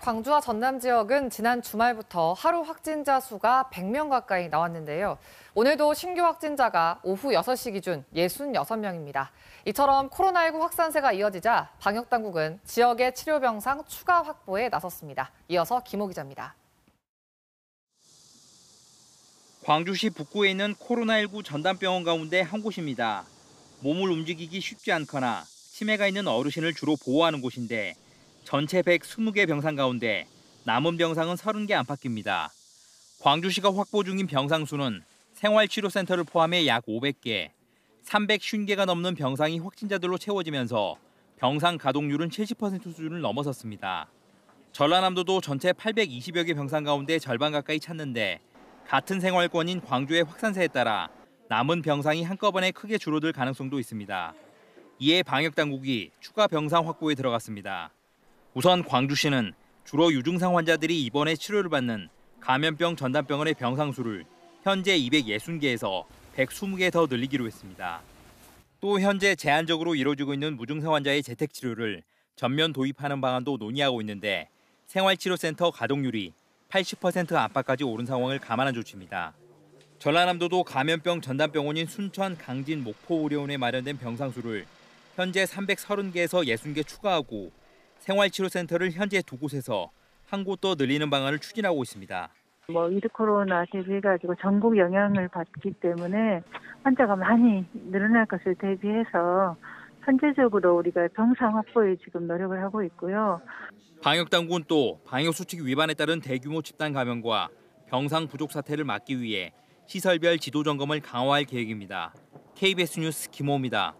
광주와 전남 지역은 지난 주말부터 하루 확진자 수가 100명 가까이 나왔는데요. 오늘도 신규 확진자가 오후 6시 기준 66명입니다. 이처럼 코로나19 확산세가 이어지자 방역당국은 지역의 치료병상 추가 확보에 나섰습니다. 이어서 김호 기자입니다. 광주시 북구에 있는 코로나19 전담병원 가운데 한 곳입니다. 몸을 움직이기 쉽지 않거나 치매가 있는 어르신을 주로 보호하는 곳인데 전체 120개 병상 가운데 남은 병상은 30개 안팎입니다. 광주시가 확보 중인 병상 수는 생활치료센터를 포함해 약 500개, 350개가 넘는 병상이 확진자들로 채워지면서 병상 가동률은 70% 수준을 넘어섰습니다. 전라남도도 전체 820여 개 병상 가운데 절반 가까이 찼는데 같은 생활권인 광주의 확산세에 따라 남은 병상이 한꺼번에 크게 줄어들 가능성도 있습니다. 이에 방역당국이 추가 병상 확보에 들어갔습니다. 우선 광주시는 주로 유증상 환자들이 입원해 치료를 받는 감염병 전담병원의 병상 수를 현재 260개에서 120개 더 늘리기로 했습니다. 또 현재 제한적으로 이루어지고 있는 무증상 환자의 재택 치료를 전면 도입하는 방안도 논의하고 있는데 생활치료센터 가동률이 80% 안팎까지 오른 상황을 감안한 조치입니다. 전라남도도 감염병 전담병원인 순천 강진 목포 의료원에 마련된 병상 수를 현재 330개에서 60개 추가하고 생활치료센터를 현재 두 곳에서 한 곳 더 늘리는 방안을 추진하고 있습니다. 뭐 위드 코로나 대비해가지고 전국 영향을 받기 때문에 환자가 많이 늘어날 것을 대비해서 현재적으로 우리가 병상 확보에 지금 노력을 하고 있고요. 방역당국은 또 방역수칙 위반에 따른 대규모 집단 감염과 병상 부족 사태를 막기 위해 시설별 지도 점검을 강화할 계획입니다. KBS 뉴스 김호입니다.